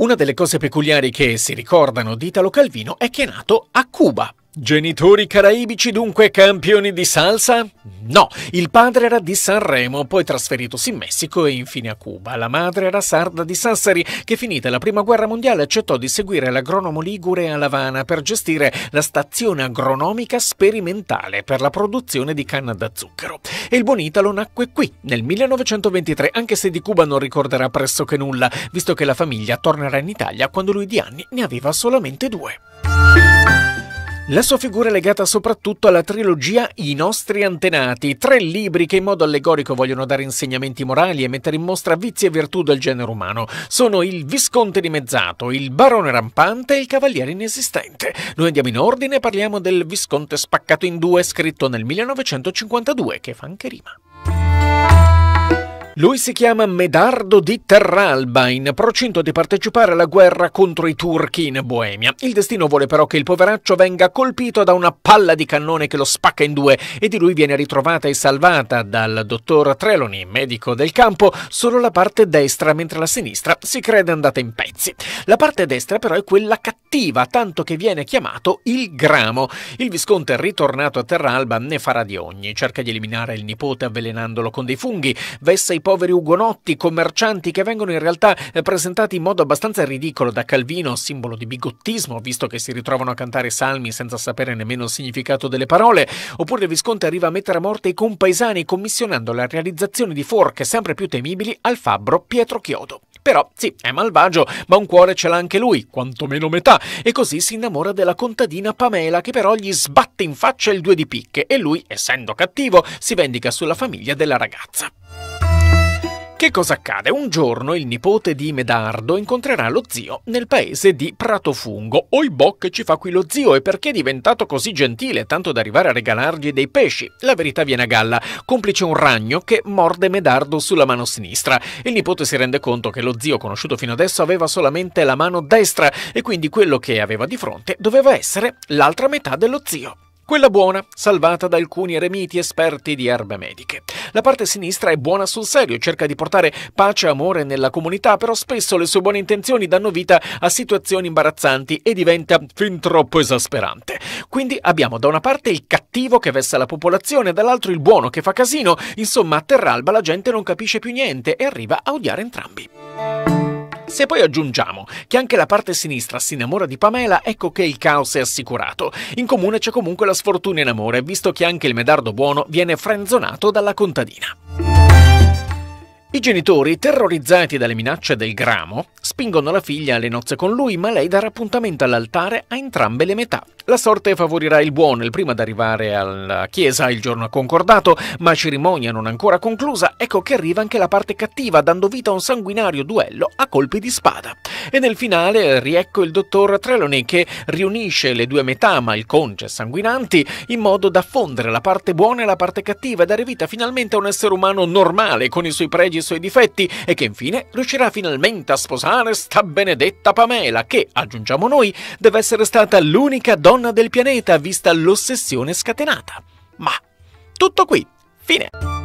Una delle cose peculiari che si ricordano di Italo Calvino è che è nato a Cuba, Genitori caraibici dunque campioni di salsa? No, il padre era di Sanremo, poi trasferitosi in Messico e infine a Cuba. La madre era sarda di Sassari, che finita la prima guerra mondiale accettò di seguire l'agronomo Ligure a Lavana per gestire la stazione agronomica sperimentale per la produzione di canna da zucchero. E il Bonitalo nacque qui, nel 1923, anche se di Cuba non ricorderà pressoché nulla, visto che la famiglia tornerà in Italia quando lui di anni ne aveva solamente due. La sua figura è legata soprattutto alla trilogia I nostri antenati, tre libri che in modo allegorico vogliono dare insegnamenti morali e mettere in mostra vizi e virtù del genere umano. Sono il Visconte dimezzato, il Barone rampante e il Cavaliere inesistente. Noi andiamo in ordine e parliamo del Visconte spaccato in due, scritto nel 1952, che fa anche rima. Lui si chiama Medardo di Terralba, in procinto di partecipare alla guerra contro i turchi in Boemia. Il destino vuole però che il poveraccio venga colpito da una palla di cannone che lo spacca in due e di lui viene ritrovata e salvata dal dottor Treloni, medico del campo, solo la parte destra, mentre la sinistra si crede andata in pezzi. La parte destra però è quella cattiva, tanto che viene chiamato il gramo. Il visconte ritornato a Terralba ne farà di ogni, cerca di eliminare il nipote avvelenandolo con dei funghi, vessa i poveri ugonotti, commercianti che vengono in realtà eh, presentati in modo abbastanza ridicolo da Calvino, simbolo di bigottismo, visto che si ritrovano a cantare salmi senza sapere nemmeno il significato delle parole, oppure Visconti arriva a mettere a morte i compaesani commissionando la realizzazione di forche sempre più temibili al fabbro Pietro Chiodo. Però sì, è malvagio, ma un cuore ce l'ha anche lui, quantomeno metà, e così si innamora della contadina Pamela che però gli sbatte in faccia il due di picche e lui, essendo cattivo, si vendica sulla famiglia della ragazza. Che cosa accade? Un giorno il nipote di Medardo incontrerà lo zio nel paese di Pratofungo. Oibò che ci fa qui lo zio e perché è diventato così gentile, tanto da arrivare a regalargli dei pesci? La verità viene a galla, complice un ragno che morde Medardo sulla mano sinistra. Il nipote si rende conto che lo zio conosciuto fino adesso aveva solamente la mano destra e quindi quello che aveva di fronte doveva essere l'altra metà dello zio. Quella buona, salvata da alcuni eremiti esperti di erbe mediche. La parte sinistra è buona sul serio, cerca di portare pace e amore nella comunità, però spesso le sue buone intenzioni danno vita a situazioni imbarazzanti e diventa fin troppo esasperante. Quindi abbiamo da una parte il cattivo che vessa la popolazione, dall'altro il buono che fa casino, insomma a Terralba la gente non capisce più niente e arriva a odiare entrambi. Se poi aggiungiamo che anche la parte sinistra si innamora di Pamela, ecco che il caos è assicurato. In comune c'è comunque la sfortuna in amore, visto che anche il medardo buono viene frenzonato dalla contadina. I genitori, terrorizzati dalle minacce del gramo, spingono la figlia alle nozze con lui, ma lei darà appuntamento all'altare a entrambe le metà. La sorte favorirà il buono, il primo ad arrivare alla chiesa il giorno concordato, ma cerimonia non ancora conclusa, ecco che arriva anche la parte cattiva, dando vita a un sanguinario duello a colpi di spada. E nel finale riecco il dottor Trelawney che riunisce le due metà malconce e sanguinanti in modo da fondere la parte buona e la parte cattiva e dare vita finalmente a un essere umano normale con i suoi pregi e i suoi difetti e che infine riuscirà finalmente a sposare sta benedetta Pamela che, aggiungiamo noi, deve essere stata l'unica donna donna del pianeta vista l'ossessione scatenata. Ma tutto qui, fine.